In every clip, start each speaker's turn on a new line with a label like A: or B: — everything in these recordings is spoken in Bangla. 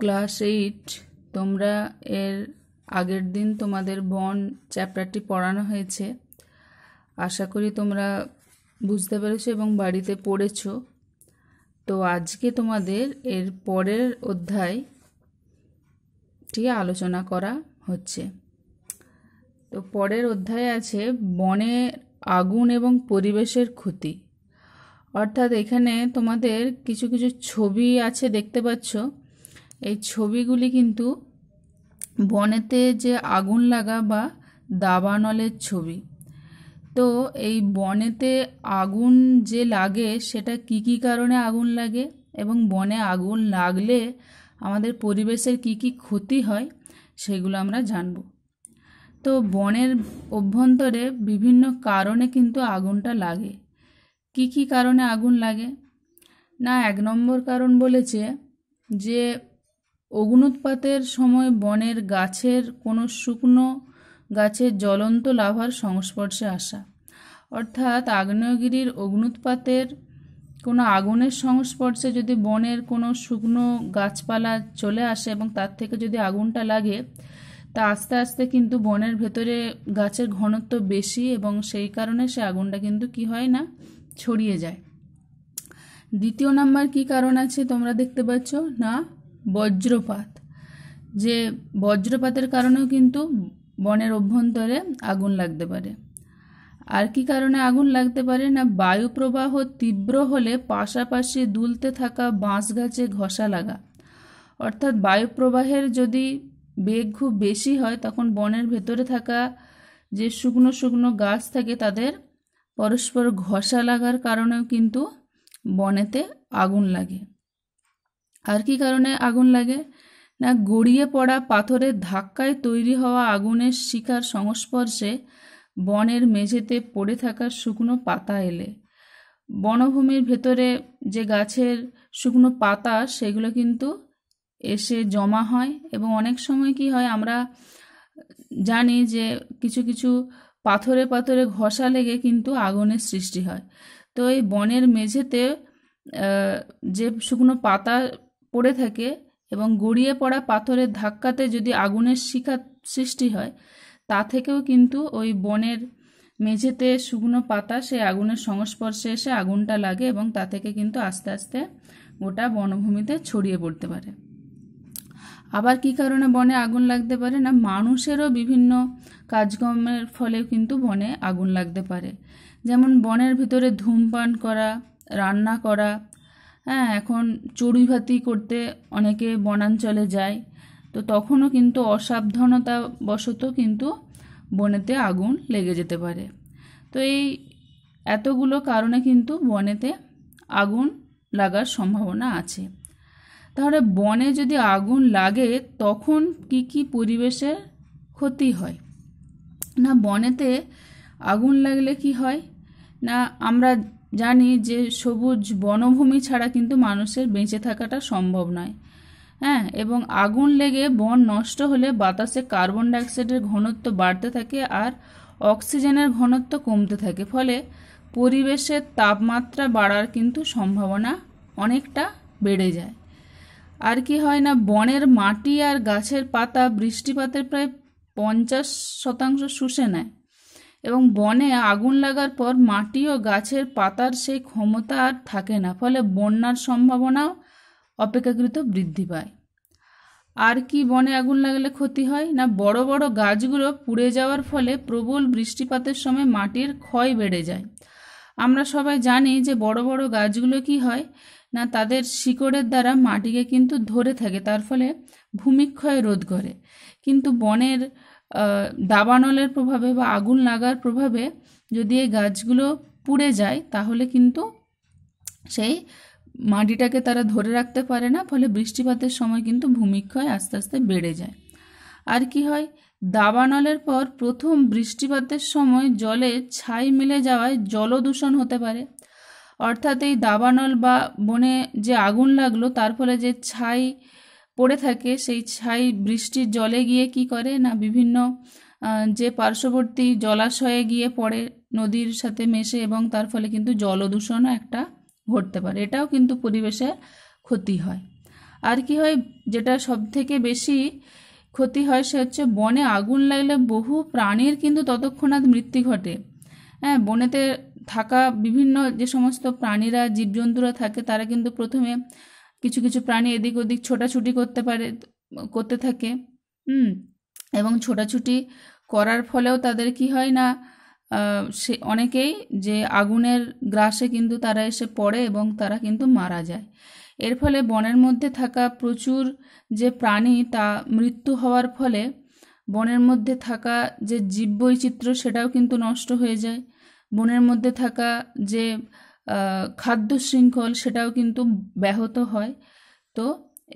A: ক্লাস এইট তোমরা এর আগের দিন তোমাদের বন চ্যাপ্টারটি পড়ানো হয়েছে আশা করি তোমরা বুঝতে পেরেছো এবং বাড়িতে পড়েছ তো আজকে তোমাদের এর পরের অধ্যায়টি আলোচনা করা হচ্ছে তো পরের অধ্যায়ে আছে বনে আগুন এবং পরিবেশের ক্ষতি অর্থাৎ এখানে তোমাদের কিছু কিছু ছবি আছে দেখতে পাচ্ছ এই ছবিগুলি কিন্তু বনেতে যে আগুন লাগা বা দাবানলের ছবি তো এই বনেতে আগুন যে লাগে সেটা কি কি কারণে আগুন লাগে এবং বনে আগুন লাগলে আমাদের পরিবেশের কি কি ক্ষতি হয় সেগুলো আমরা জানব তো বনের অভ্যন্তরে বিভিন্ন কারণে কিন্তু আগুনটা লাগে কি কি কারণে আগুন লাগে না এক নম্বর কারণ বলেছে যে অগ্নুৎপাতের সময় বনের গাছের কোনো শুকনো গাছের জ্বলন্ত লাভার সংস্পর্শে আসা অর্থাৎ আগ্নেয়গিরির অগ্নুৎপাতের কোনো আগুনের সংস্পর্শে যদি বনের কোনো শুকনো গাছপালা চলে আসে এবং তার থেকে যদি আগুনটা লাগে তা আস্তে আস্তে কিন্তু বনের ভেতরে গাছের ঘনত্ব বেশি এবং সেই কারণে সে আগুনটা কিন্তু কি হয় না ছড়িয়ে যায় দ্বিতীয় নাম্বার কি কারণ আছে তোমরা দেখতে পাচ্ছ না বজ্রপাত যে বজ্রপাতের কারণেও কিন্তু বনের অভ্যন্তরে আগুন লাগতে পারে আর কি কারণে আগুন লাগতে পারে না বায়ু প্রবাহ তীব্র হলে পাশাপাশি দুলতে থাকা বাঁশ গাছে ঘষা লাগা অর্থাৎ বায়ু প্রবাহের যদি বেগ খুব বেশি হয় তখন বনের ভেতরে থাকা যে শুকনো শুকনো গাছ থাকে তাদের পরস্পর ঘষা লাগার কারণেও কিন্তু বনেতে আগুন লাগে আর কি কারণে আগুন লাগে না গড়িয়ে পড়া পাথরের ধাক্কায় তৈরি হওয়া আগুনের শিকার সংস্পর্শে বনের মেঝেতে পড়ে থাকা শুকনো পাতা এলে বনভূমির ভেতরে যে গাছের শুকনো পাতা সেগুলো কিন্তু এসে জমা হয় এবং অনেক সময় কি হয় আমরা জানি যে কিছু কিছু পাথরে পাথরে ঘষা লেগে কিন্তু আগুনের সৃষ্টি হয় তো এই বনের মেঝেতে যে শুকনো পাতা পড়ে থাকে এবং গড়িয়ে পড়া পাথরের ধাক্কাতে যদি আগুনের শিখা সৃষ্টি হয় তা থেকেও কিন্তু ওই বনের মেঝেতে শুকনো পাতা সে আগুনের সংস্পর্শে এসে আগুনটা লাগে এবং তা থেকে কিন্তু আস্তে আস্তে গোটা বনভূমিতে ছড়িয়ে পড়তে পারে আবার কি কারণে বনে আগুন লাগতে পারে না মানুষেরও বিভিন্ন কাজকর্মের ফলেও কিন্তু বনে আগুন লাগতে পারে যেমন বনের ভিতরে ধূমপান করা রান্না করা হ্যাঁ এখন চড়ুইভাতি করতে অনেকে বনাঞ্চলে যায় তো তখনও কিন্তু অসাবধানতা বশত কিন্তু বনেতে আগুন লেগে যেতে পারে তো এই এতগুলো কারণে কিন্তু বনেতে আগুন লাগার সম্ভাবনা আছে তাহলে বনে যদি আগুন লাগে তখন কি কি পরিবেশের ক্ষতি হয় না বনেতে আগুন লাগলে কি হয় না আমরা জানি যে সবুজ বনভূমি ছাড়া কিন্তু মানুষের বেঁচে থাকাটা সম্ভব নয় হ্যাঁ এবং আগুন লেগে বন নষ্ট হলে বাতাসে কার্বন ডাইঅক্সাইডের ঘনত্ব বাড়তে থাকে আর অক্সিজেনের ঘনত্ব কমতে থাকে ফলে পরিবেশের তাপমাত্রা বাড়ার কিন্তু সম্ভাবনা অনেকটা বেড়ে যায় আর কি হয় না বনের মাটি আর গাছের পাতা বৃষ্টিপাতের প্রায় পঞ্চাশ শতাংশ শুষে নেয় এবং বনে আগুন লাগার পর মাটি ও গাছের পাতার সেই ক্ষমতা আর থাকে না ফলে বন্যার সম্ভাবনাও অপেক্ষাকৃত বৃদ্ধি পায় আর কি বনে আগুন লাগলে ক্ষতি হয় না বড় বড় গাছগুলো পুড়ে যাওয়ার ফলে প্রবল বৃষ্টিপাতের সময় মাটির ক্ষয় বেড়ে যায় আমরা সবাই জানি যে বড় বড় গাছগুলো কি হয় না তাদের শিকড়ের দ্বারা মাটিকে কিন্তু ধরে থাকে তার ফলে ভূমিক্ষয় রোধ করে কিন্তু বনের দাবানলের প্রভাবে বা আগুন লাগার প্রভাবে যদি এই গাছগুলো পুড়ে যায় তাহলে কিন্তু সেই মাটিটাকে তারা ধরে রাখতে পারে না ফলে বৃষ্টিপাতের সময় কিন্তু ভূমিক্ষয় আস্তে আস্তে বেড়ে যায় আর কি হয় দাবানলের পর প্রথম বৃষ্টিপাতের সময় জলে ছাই মিলে যাওয়ায় জলদূষণ হতে পারে অর্থাৎ এই দাবানল বা বনে যে আগুন লাগলো তার ফলে যে ছাই পড়ে থাকে সেই ছাই বৃষ্টির জলে গিয়ে কি করে না বিভিন্ন যে পার্শ্ববর্তী জলাশয়ে গিয়ে পড়ে নদীর সাথে মেশে এবং তার ফলে কিন্তু জলদূষণও একটা ঘটতে পারে এটাও কিন্তু পরিবেশে ক্ষতি হয় আর কি হয় যেটা সব থেকে বেশি ক্ষতি হয় সে হচ্ছে বনে আগুন লাগলে বহু প্রাণীর কিন্তু ততক্ষণাৎ মৃত্যু ঘটে হ্যাঁ বনেতে থাকা বিভিন্ন যে সমস্ত প্রাণীরা জীবজন্তুরা থাকে তারা কিন্তু প্রথমে কিছু কিছু প্রাণী এদিক ওদিক ছোটাছুটি করতে পারে করতে থাকে হুম এবং ছোটাছুটি করার ফলেও তাদের কি হয় না সে অনেকেই যে আগুনের গ্রাসে কিন্তু তারা এসে পড়ে এবং তারা কিন্তু মারা যায় এর ফলে বনের মধ্যে থাকা প্রচুর যে প্রাণী তা মৃত্যু হওয়ার ফলে বনের মধ্যে থাকা যে জীব বৈচিত্র্য সেটাও কিন্তু নষ্ট হয়ে যায় বনের মধ্যে থাকা যে খাদ্য শৃঙ্খল সেটাও কিন্তু ব্যাহত হয় তো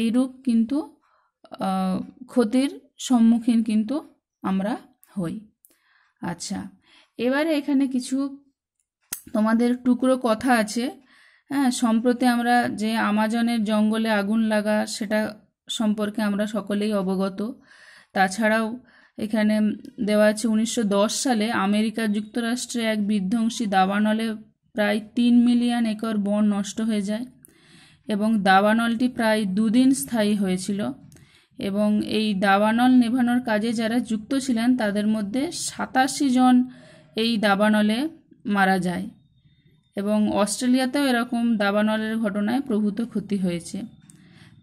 A: এইরূপ কিন্তু ক্ষতির সম্মুখীন কিন্তু আমরা হই আচ্ছা এবারে এখানে কিছু তোমাদের টুকরো কথা আছে হ্যাঁ সম্প্রতি আমরা যে আমাজনের জঙ্গলে আগুন লাগা সেটা সম্পর্কে আমরা সকলেই অবগত তাছাড়াও এখানে দেওয়া আছে উনিশশো সালে আমেরিকা যুক্তরাষ্ট্রে এক বিধ্বংসী দাবানলে প্রায় তিন মিলিয়ন একর বন নষ্ট হয়ে যায় এবং দাবানলটি প্রায় দুদিন স্থায়ী হয়েছিল এবং এই দাবানল নেভানোর কাজে যারা যুক্ত ছিলেন তাদের মধ্যে সাতাশি জন এই দাবানলে মারা যায় এবং অস্ট্রেলিয়াতেও এরকম দাবানলের ঘটনায় প্রভূত ক্ষতি হয়েছে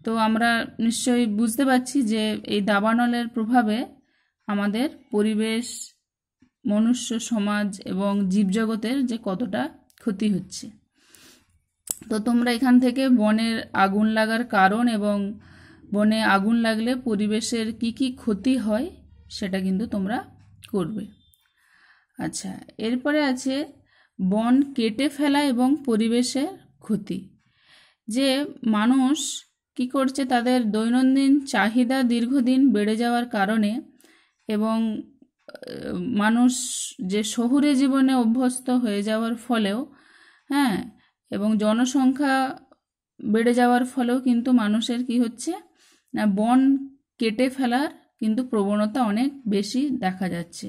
A: তো আমরা নিশ্চয়ই বুঝতে পারছি যে এই দাবানলের প্রভাবে আমাদের পরিবেশ মনুষ্য সমাজ এবং জীবজগতের যে কতটা ক্ষতি হচ্ছে তো তোমরা এখান থেকে বনের আগুন লাগার কারণ এবং বনে আগুন লাগলে পরিবেশের কি কি ক্ষতি হয় সেটা কিন্তু তোমরা করবে আচ্ছা এরপরে আছে বন কেটে ফেলা এবং পরিবেশের ক্ষতি যে মানুষ কি করছে তাদের দৈনন্দিন চাহিদা দীর্ঘদিন বেড়ে যাওয়ার কারণে এবং মানুষ যে শহুরে জীবনে অভ্যস্ত হয়ে যাওয়ার ফলেও হ্যাঁ এবং জনসংখ্যা বেড়ে যাওয়ার ফলেও কিন্তু মানুষের কি হচ্ছে না বন কেটে ফেলার কিন্তু প্রবণতা অনেক বেশি দেখা যাচ্ছে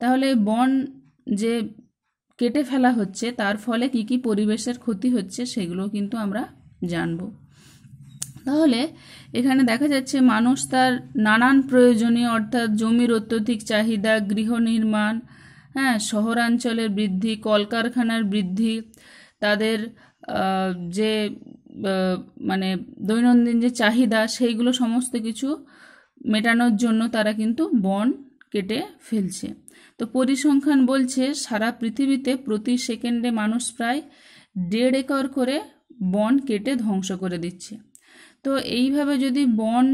A: তাহলে বন যে কেটে ফেলা হচ্ছে তার ফলে কি কি পরিবেশের ক্ষতি হচ্ছে সেগুলো কিন্তু আমরা জানবো তাহলে এখানে দেখা যাচ্ছে মানুষ তার নানান প্রয়োজনীয় অর্থাৎ জমির অত্যধিক চাহিদা গৃহ নির্মাণ হ্যাঁ শহরাঞ্চলের বৃদ্ধি কলকারখানার বৃদ্ধি তাদের যে মানে দৈনন্দিন যে চাহিদা সেইগুলো সমস্ত কিছু মেটানোর জন্য তারা কিন্তু বন কেটে ফেলছে তো পরিসংখ্যান বলছে সারা পৃথিবীতে প্রতি সেকেন্ডে মানুষ প্রায় দেড় একর করে বন কেটে ধ্বংস করে দিচ্ছে তো এইভাবে যদি বন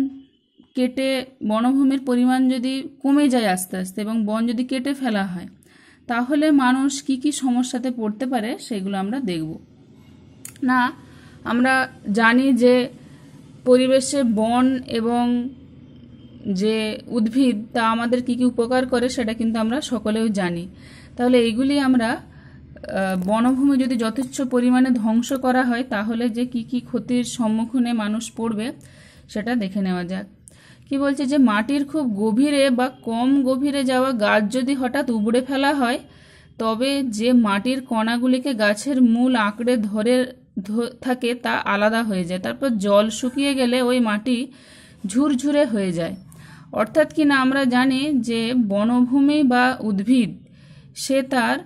A: কেটে বনভূমির পরিমাণ যদি কমে যায় আস্তে আস্তে এবং বন যদি কেটে ফেলা হয় তাহলে মানুষ কি কি সমস্যাতে পড়তে পারে সেগুলো আমরা দেখব না আমরা জানি যে পরিবেশে বন এবং যে উদ্ভিদ তা আমাদের কি কি উপকার করে সেটা কিন্তু আমরা সকলেও জানি তাহলে এইগুলি আমরা বনভূমি যদি যথেচ্ছ পরিমাণে ধ্বংস করা হয় তাহলে যে কি কি ক্ষতির সম্মুখীনে মানুষ পড়বে সেটা দেখে নেওয়া যাক কি বলছে যে মাটির খুব গভীরে বা কম গভীরে যাওয়া গাছ যদি হঠাৎ উবড়ে ফেলা হয় তবে যে মাটির কণাগুলিকে গাছের মূল আঁকড়ে ধরে থাকে তা আলাদা হয়ে যায় তারপর জল শুকিয়ে গেলে ওই মাটি ঝুরঝুরে হয়ে যায় অর্থাৎ কি না আমরা জানি যে বনভূমি বা উদ্ভিদ সে তার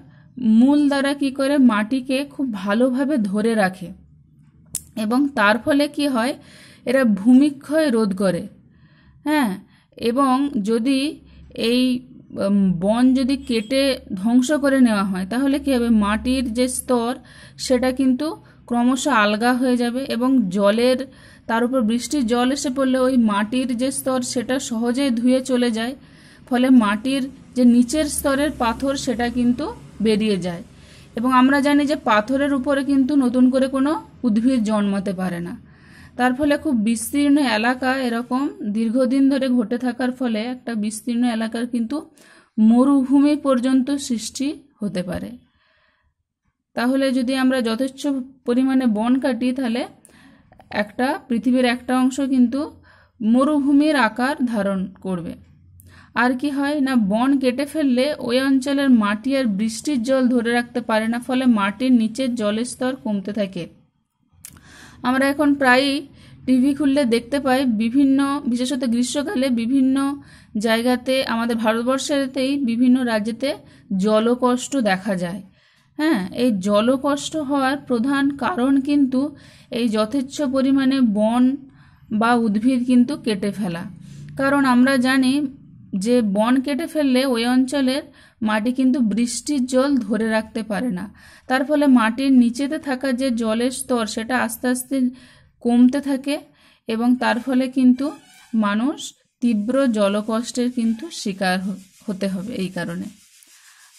A: মূল দ্বারা কি করে মাটিকে খুব ভালোভাবে ধরে রাখে এবং তার ফলে কি হয় এরা ভূমিক্ষয় রোধ করে হ্যাঁ এবং যদি এই বন যদি কেটে ধ্বংস করে নেওয়া হয় তাহলে কী হবে মাটির যে স্তর সেটা কিন্তু ক্রমশ আলগা হয়ে যাবে এবং জলের তার উপর বৃষ্টির জল এসে পড়লে ওই মাটির যে স্তর সেটা সহজেই ধুয়ে চলে যায় ফলে মাটির যে নিচের স্তরের পাথর সেটা কিন্তু বেরিয়ে যায় এবং আমরা জানি যে পাথরের উপরে কিন্তু নতুন করে কোনো উদ্ভিদ জন্মাতে পারে না তার ফলে খুব বিস্তীর্ণ এলাকা এরকম দীর্ঘদিন ধরে ঘটে থাকার ফলে একটা বিস্তীর্ণ এলাকার কিন্তু মরুভূমি পর্যন্ত সৃষ্টি হতে পারে তাহলে যদি আমরা যথেষ্ট পরিমাণে বন কাটি তাহলে একটা পৃথিবীর একটা অংশ কিন্তু মরুভূমির আকার ধারণ করবে আর কি হয় না বন কেটে ফেললে ওই অঞ্চলের মাটি আর বৃষ্টির জল ধরে রাখতে পারে না ফলে মাটির নিচের জলের স্তর কমতে থাকে আমরা এখন প্রায়ই টিভি খুললে দেখতে পাই বিভিন্ন বিশেষত গ্রীষ্মকালে বিভিন্ন জায়গাতে আমাদের ভারতবর্ষেতেই বিভিন্ন রাজ্যেতে জলকষ্ট দেখা যায় হ্যাঁ এই জলকষ্ট হওয়ার প্রধান কারণ কিন্তু এই যথেচ্ছ পরিমাণে বন বা উদ্ভিদ কিন্তু কেটে ফেলা কারণ আমরা জানি যে বন কেটে ফেললে ওই অঞ্চলের মাটি কিন্তু বৃষ্টির জল ধরে রাখতে পারে না তার ফলে মাটির নিচেতে থাকা যে জলের স্তর সেটা আস্তে আস্তে কমতে থাকে এবং তার ফলে কিন্তু মানুষ তীব্র জলকষ্টের কিন্তু শিকার হতে হবে এই কারণে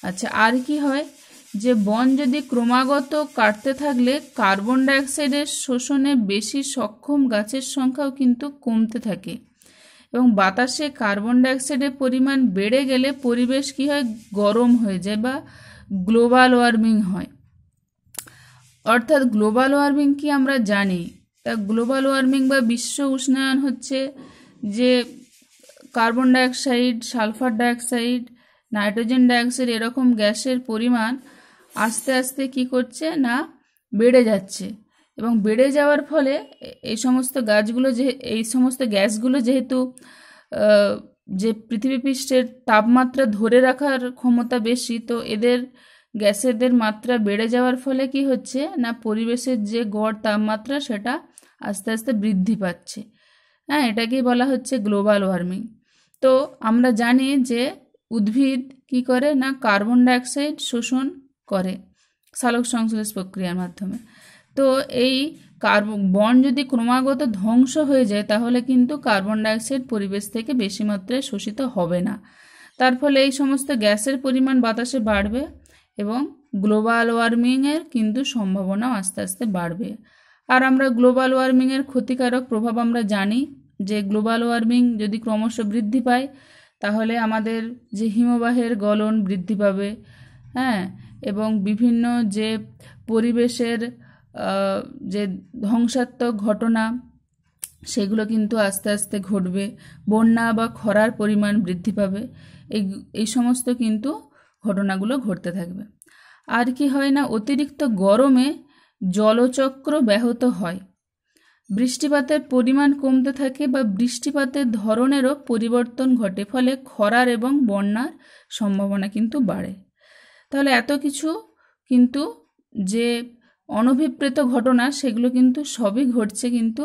A: আচ্ছা আর কি হয় যে বন যদি ক্রমাগত কাটতে থাকলে কার্বন ডাইঅক্সাইডের শোষণে বেশি সক্ষম গাছের সংখ্যাও কিন্তু কমতে থাকে এবং বাতাসে কার্বন ডাইঅক্সাইডের পরিমাণ বেড়ে গেলে পরিবেশ কী হয় গরম হয়ে যায় বা গ্লোবাল ওয়ার্মিং হয় অর্থাৎ গ্লোবাল ওয়ার্মিং কি আমরা জানি তা গ্লোবাল ওয়ার্মিং বা বিশ্ব উষ্ণায়ন হচ্ছে যে carbon dioxide sulphur dioxide nitrogen dioxide এরকম গ্যাসের পরিমাণ আস্তে আস্তে কি করছে না বেড়ে যাচ্ছে এবং বেড়ে যাওয়ার ফলে এই সমস্ত গাছগুলো যে এই সমস্ত গ্যাসগুলো যেহেতু যে পৃথিবী পৃষ্ঠের তাপমাত্রা ধরে রাখার ক্ষমতা বেশি তো এদের গ্যাসেদের মাত্রা বেড়ে যাওয়ার ফলে কি হচ্ছে না পরিবেশের যে গড় তাপমাত্রা সেটা আস্তে আস্তে বৃদ্ধি পাচ্ছে হ্যাঁ এটাকেই বলা হচ্ছে গ্লোবাল ওয়ার্মিং তো আমরা জানি যে উদ্ভিদ কি করে না কার্বন ডাইঅক্সাইড শোষণ করে সালোক সংশ্লেষ প্রক্রিয়ার মাধ্যমে তো এই কার্বন বন যদি ক্রমাগত ধ্বংস হয়ে যায় তাহলে কিন্তু কার্বন ডাইঅক্সাইড পরিবেশ থেকে বেশি মাত্রায় শোষিত হবে না তার ফলে এই সমস্ত গ্যাসের পরিমাণ বাতাসে বাড়বে এবং গ্লোবাল ওয়ার্মিংয়ের কিন্তু সম্ভাবনাও আস্তে আস্তে বাড়বে আর আমরা গ্লোবাল ওয়ার্মিংয়ের ক্ষতিকারক প্রভাব আমরা জানি যে গ্লোবাল ওয়ার্মিং যদি ক্রমশ বৃদ্ধি পায় তাহলে আমাদের যে হিমবাহের গলন বৃদ্ধি পাবে হ্যাঁ এবং বিভিন্ন যে পরিবেশের যে ধ্বংসাত্মক ঘটনা সেগুলো কিন্তু আস্তে আস্তে ঘটবে বন্যা বা খরার পরিমাণ বৃদ্ধি পাবে এই এই সমস্ত কিন্তু ঘটনাগুলো ঘটতে থাকবে আর কি হয় না অতিরিক্ত গরমে জলচক্র ব্যাহত হয় বৃষ্টিপাতের পরিমাণ কমতে থাকে বা বৃষ্টিপাতের ধরনেরও পরিবর্তন ঘটে ফলে খরার এবং বন্যার সম্ভাবনা কিন্তু বাড়ে তাহলে এত কিছু কিন্তু যে অনভিপ্রেত ঘটনা সেগুলো কিন্তু সবই ঘটছে কিন্তু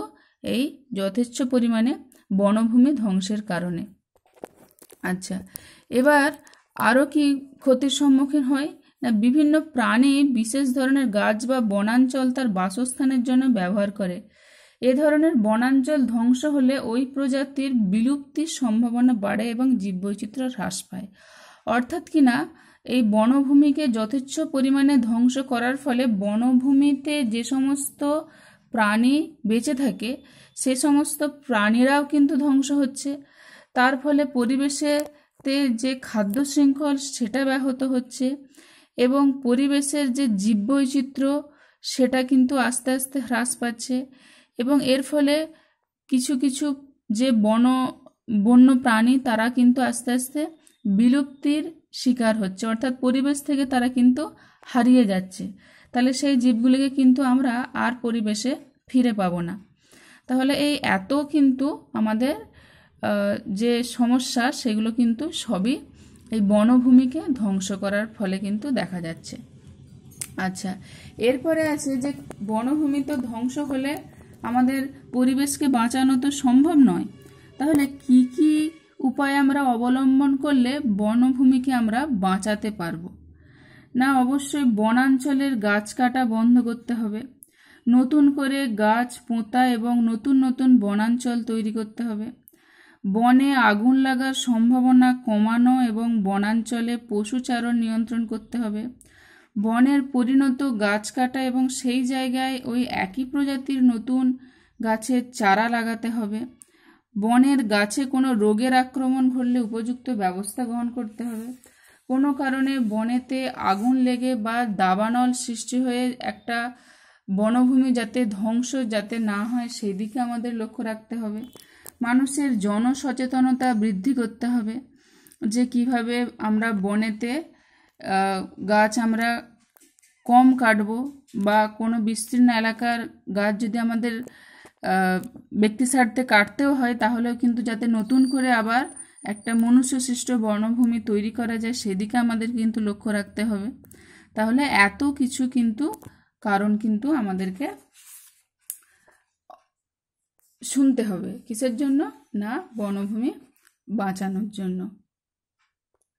A: এই যথেচ্ছ পরিমাণে বনভূমি ধ্বংসের কারণে আচ্ছা এবার আরও কি ক্ষতির সম্মুখীন হয় না বিভিন্ন প্রাণী বিশেষ ধরনের গাছ বা বনাঞ্চল তার বাসস্থানের জন্য ব্যবহার করে এ ধরনের বনাঞ্চল ধ্বংস হলে ওই প্রজাতির বিলুপ্তির সম্ভাবনা বাড়ে এবং জীববৈচিত্র্য হ্রাস পায় অর্থাৎ কিনা না এই বনভূমিকে যথেচ্ছ পরিমাণে ধ্বংস করার ফলে বনভূমিতে যে সমস্ত প্রাণী বেঁচে থাকে সে সমস্ত প্রাণীরাও কিন্তু ধ্বংস হচ্ছে তার ফলে পরিবেশেতে যে খাদ্য শৃঙ্খল সেটা ব্যাহত হচ্ছে এবং পরিবেশের যে জীববৈচিত্র্য সেটা কিন্তু আস্তে আস্তে হ্রাস পাচ্ছে এবং এর ফলে কিছু কিছু যে বন বন্য প্রাণী তারা কিন্তু আস্তে আস্তে বিলুপ্তির শিকার হচ্ছে অর্থাৎ পরিবেশ থেকে তারা কিন্তু হারিয়ে যাচ্ছে তাহলে সেই জীবগুলিকে কিন্তু আমরা আর পরিবেশে ফিরে পাবো না তাহলে এই এত কিন্তু আমাদের যে সমস্যা সেগুলো কিন্তু সবই এই বনভূমিকে ধ্বংস করার ফলে কিন্তু দেখা যাচ্ছে আচ্ছা এরপরে আছে যে বনভূমি তো ধ্বংস হলে আমাদের পরিবেশকে বাঁচানো তো সম্ভব নয় তাহলে কি কি উপায় আমরা অবলম্বন করলে বনভূমিকে আমরা বাঁচাতে পারব না অবশ্যই বনাঞ্চলের গাছ কাটা বন্ধ করতে হবে নতুন করে গাছ পোঁতা এবং নতুন নতুন বনাঞ্চল তৈরি করতে হবে বনে আগুন লাগার সম্ভাবনা কমানো এবং বনাঞ্চলে পশুচারণ নিয়ন্ত্রণ করতে হবে বনের পরিণত গাছ কাটা এবং সেই জায়গায় ওই একই প্রজাতির নতুন গাছের চারা লাগাতে হবে বনের গাছে কোনো রোগের আক্রমণ ঘটলে উপযুক্ত ব্যবস্থা গ্রহণ করতে হবে কোনো কারণে বনেতে আগুন লেগে বা দাবানল সৃষ্টি হয়ে একটা বনভূমি যাতে ধ্বংস যাতে না হয় সেই দিকে আমাদের লক্ষ্য রাখতে হবে মানুষের জনসচেতনতা বৃদ্ধি করতে হবে যে কিভাবে আমরা বনেতে গাছ আমরা কম কাটবো বা কোনো বিস্তীর্ণ এলাকার গাছ যদি আমাদের স্বার্থে কাটতেও হয় তাহলে কিন্তু যাতে নতুন করে আবার একটা সৃষ্ট বর্ণভূমি তৈরি করা যায় সেদিকে আমাদের কিন্তু লক্ষ্য রাখতে হবে তাহলে এত কিছু কিন্তু কারণ কিন্তু আমাদেরকে শুনতে হবে কিসের জন্য না বনভূমি বাঁচানোর জন্য